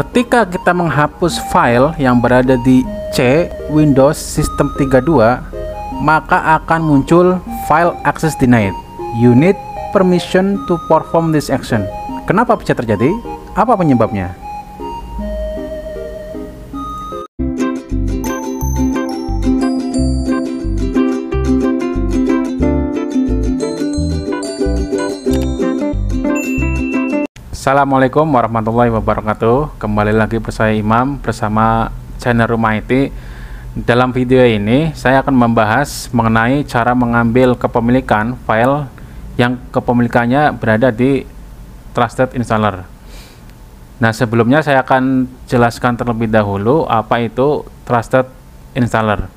Ketika kita menghapus file yang berada di C Windows System 32, maka akan muncul file access denied. You need permission to perform this action. Kenapa bisa terjadi? Apa penyebabnya? Assalamualaikum warahmatullahi wabarakatuh Kembali lagi bersama Imam Bersama channel Rumah IT Dalam video ini Saya akan membahas mengenai Cara mengambil kepemilikan file Yang kepemilikannya berada di Trusted Installer Nah sebelumnya saya akan Jelaskan terlebih dahulu Apa itu Trusted Installer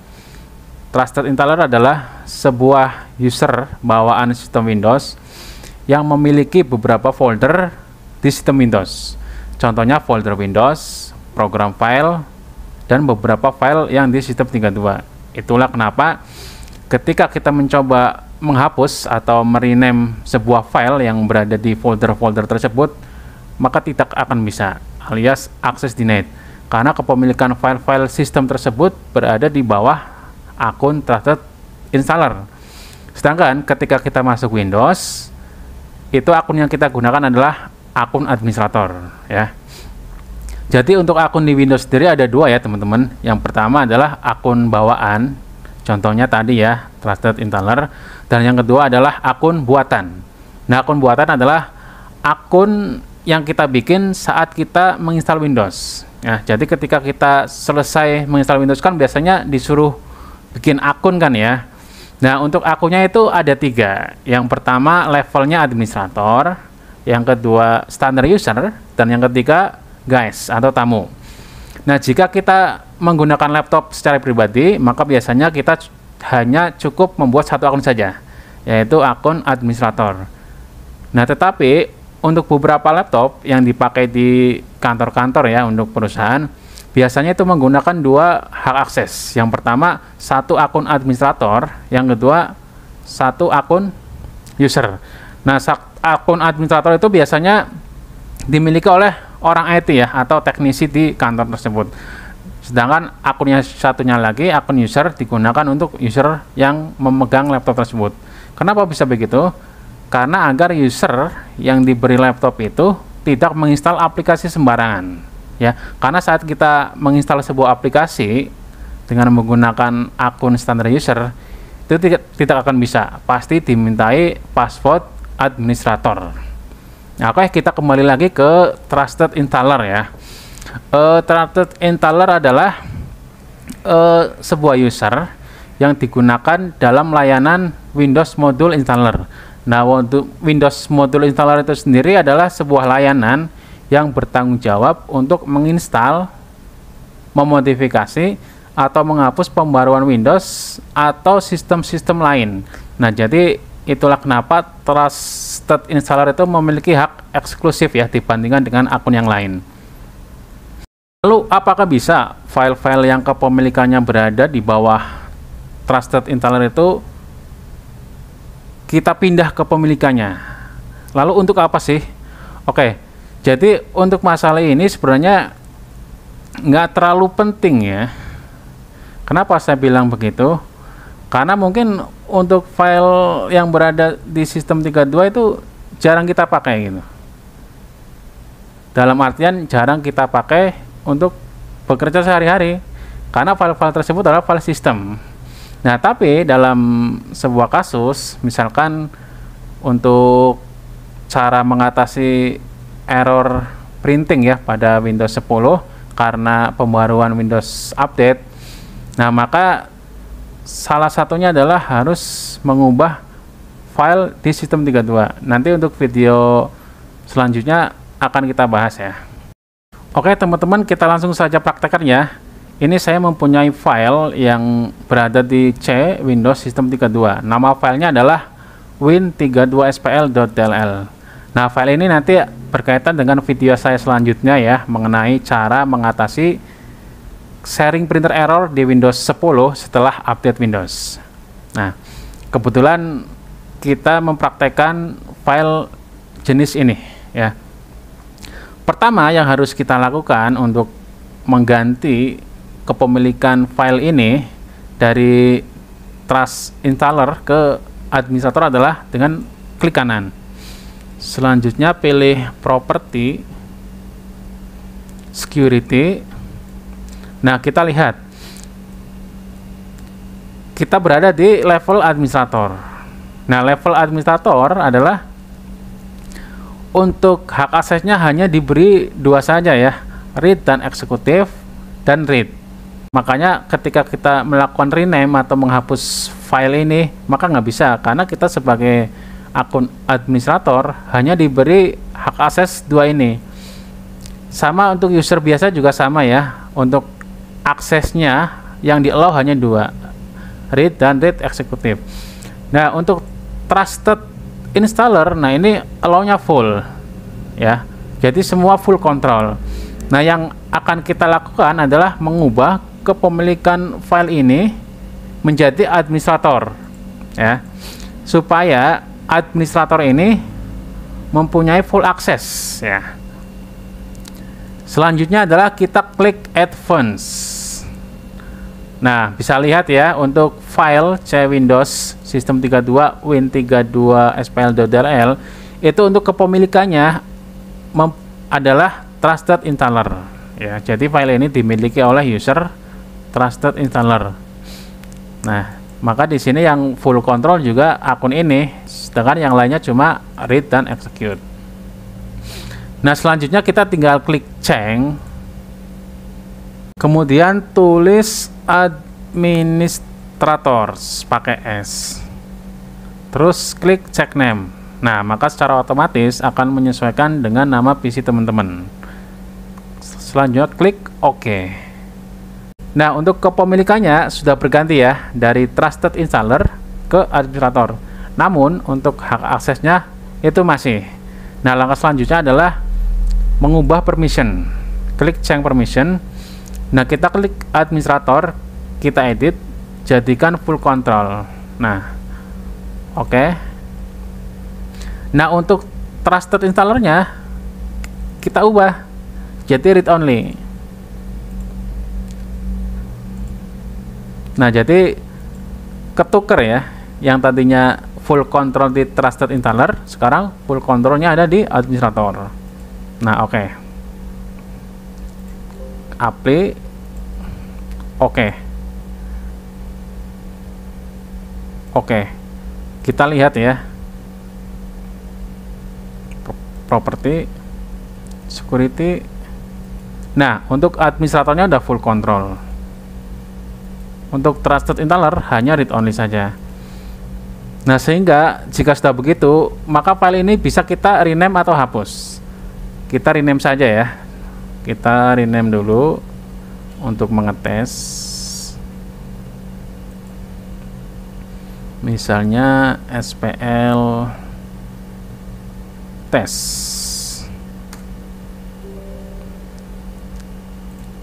Trusted Installer adalah Sebuah user bawaan sistem Windows yang memiliki beberapa folder di sistem Windows. Contohnya folder Windows, program file, dan beberapa file yang di sistem 32. Itulah kenapa ketika kita mencoba menghapus atau merename sebuah file yang berada di folder-folder tersebut, maka tidak akan bisa alias akses denied karena kepemilikan file-file sistem tersebut berada di bawah akun trusted installer. Sedangkan ketika kita masuk Windows, itu akun yang kita gunakan adalah akun administrator ya. Jadi untuk akun di Windows sendiri ada dua ya teman-teman. Yang pertama adalah akun bawaan, contohnya tadi ya Trusted Installer. Dan yang kedua adalah akun buatan. Nah akun buatan adalah akun yang kita bikin saat kita menginstal Windows. Ya, jadi ketika kita selesai menginstal Windows kan biasanya disuruh bikin akun kan ya. Nah untuk akunnya itu ada tiga. Yang pertama levelnya administrator, yang kedua standard user, dan yang ketiga guys atau tamu. Nah, jika kita menggunakan laptop secara pribadi, maka biasanya kita hanya cukup membuat satu akun saja, yaitu akun administrator. Nah, tetapi untuk beberapa laptop yang dipakai di kantor-kantor ya untuk perusahaan, biasanya itu menggunakan dua hak akses. Yang pertama, satu akun administrator, yang kedua satu akun user. Nah, akun administrator itu biasanya dimiliki oleh orang IT ya atau teknisi di kantor tersebut. Sedangkan akunnya satunya lagi akun user digunakan untuk user yang memegang laptop tersebut. Kenapa bisa begitu? Karena agar user yang diberi laptop itu tidak menginstal aplikasi sembarangan. Ya, karena saat kita menginstal sebuah aplikasi dengan menggunakan akun standar user itu tidak, tidak akan bisa. Pasti dimintai password administrator. Nah, oke kita kembali lagi ke trusted installer ya. Uh, trusted installer adalah uh, sebuah user yang digunakan dalam layanan Windows Module Installer. Nah, untuk Windows Module Installer itu sendiri adalah sebuah layanan yang bertanggung jawab untuk menginstal, memodifikasi, atau menghapus pembaruan Windows atau sistem-sistem lain. Nah, jadi Itulah kenapa trusted installer itu memiliki hak eksklusif ya dibandingkan dengan akun yang lain. Lalu apakah bisa file-file yang kepemilikannya berada di bawah trusted installer itu kita pindah ke pemilikannya Lalu untuk apa sih? Oke, jadi untuk masalah ini sebenarnya nggak terlalu penting ya. Kenapa saya bilang begitu? Karena mungkin untuk file yang berada di sistem 32 itu jarang kita pakai gitu. Dalam artian jarang kita pakai untuk bekerja sehari-hari karena file-file tersebut adalah file sistem. Nah, tapi dalam sebuah kasus misalkan untuk cara mengatasi error printing ya pada Windows 10 karena pembaruan Windows Update. Nah, maka salah satunya adalah harus mengubah file di sistem 32 nanti untuk video selanjutnya akan kita bahas ya oke teman-teman kita langsung saja praktekkan ya ini saya mempunyai file yang berada di C Windows sistem 32 nama filenya adalah win32spl.dll nah file ini nanti berkaitan dengan video saya selanjutnya ya mengenai cara mengatasi sharing printer error di Windows 10 setelah update Windows. Nah, kebetulan kita mempraktekkan file jenis ini ya. Pertama yang harus kita lakukan untuk mengganti kepemilikan file ini dari trust installer ke administrator adalah dengan klik kanan. Selanjutnya pilih property security Nah, kita lihat. Kita berada di level administrator. Nah, level administrator adalah untuk hak aksesnya hanya diberi dua saja ya, read dan eksekutif dan read. Makanya ketika kita melakukan rename atau menghapus file ini, maka nggak bisa karena kita sebagai akun administrator hanya diberi hak akses dua ini. Sama untuk user biasa juga sama ya. Untuk aksesnya yang di allow hanya dua read dan read eksekutif nah untuk trusted installer nah ini allownya full ya jadi semua full control nah yang akan kita lakukan adalah mengubah kepemilikan file ini menjadi administrator ya supaya administrator ini mempunyai full access ya selanjutnya adalah kita klik advance Nah, bisa lihat ya untuk file C Windows System 32 Win32 SPL.rl itu untuk kepemilikannya adalah trusted installer ya. Jadi file ini dimiliki oleh user trusted installer. Nah, maka di sini yang full control juga akun ini, sedangkan yang lainnya cuma read dan execute. Nah, selanjutnya kita tinggal klik change kemudian tulis administrator pakai S terus klik check name nah maka secara otomatis akan menyesuaikan dengan nama PC teman-teman selanjutnya klik OK nah untuk kepemilikannya sudah berganti ya dari trusted installer ke administrator namun untuk hak aksesnya itu masih nah langkah selanjutnya adalah mengubah permission klik change permission nah kita klik administrator kita edit jadikan full control nah oke okay. nah untuk trusted installernya kita ubah jadi read only nah jadi ketuker ya yang tadinya full control di trusted installer sekarang full controlnya ada di administrator nah oke okay apply oke okay. oke okay. kita lihat ya property security nah untuk administratornya udah full control untuk trusted installer hanya read only saja nah sehingga jika sudah begitu maka file ini bisa kita rename atau hapus kita rename saja ya kita rename dulu untuk mengetes misalnya SPL test.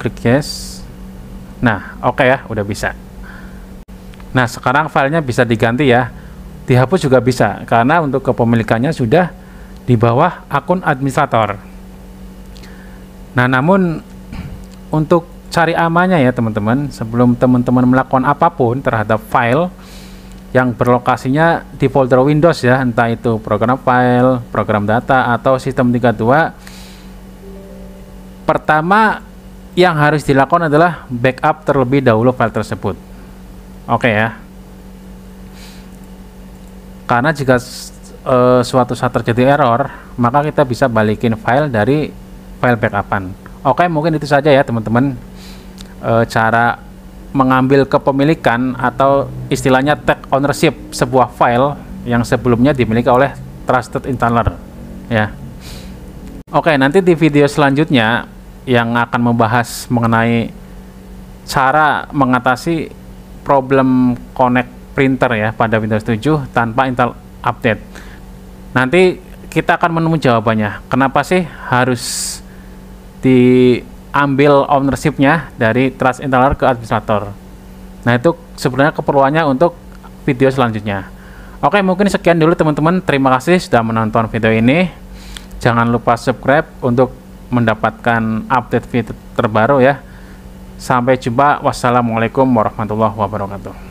klik yes nah oke okay ya udah bisa nah sekarang filenya bisa diganti ya dihapus juga bisa karena untuk kepemilikannya sudah di bawah akun administrator Nah, namun untuk cari amannya ya teman-teman, sebelum teman-teman melakukan apapun terhadap file yang berlokasinya di folder Windows ya, entah itu program file, program data atau sistem 32. Pertama yang harus dilakukan adalah backup terlebih dahulu file tersebut. Oke okay ya. Karena jika e, suatu saat terjadi error, maka kita bisa balikin file dari file backupan. Oke, mungkin itu saja ya teman-teman e, cara mengambil kepemilikan atau istilahnya take ownership sebuah file yang sebelumnya dimiliki oleh trusted installer ya. Oke, nanti di video selanjutnya yang akan membahas mengenai cara mengatasi problem connect printer ya pada Windows 7 tanpa Intel update. Nanti kita akan menemui jawabannya. Kenapa sih harus diambil ownershipnya dari trust installer ke administrator. Nah itu sebenarnya keperluannya untuk video selanjutnya. Oke mungkin sekian dulu teman-teman. Terima kasih sudah menonton video ini. Jangan lupa subscribe untuk mendapatkan update video terbaru ya. Sampai jumpa. Wassalamualaikum warahmatullahi wabarakatuh.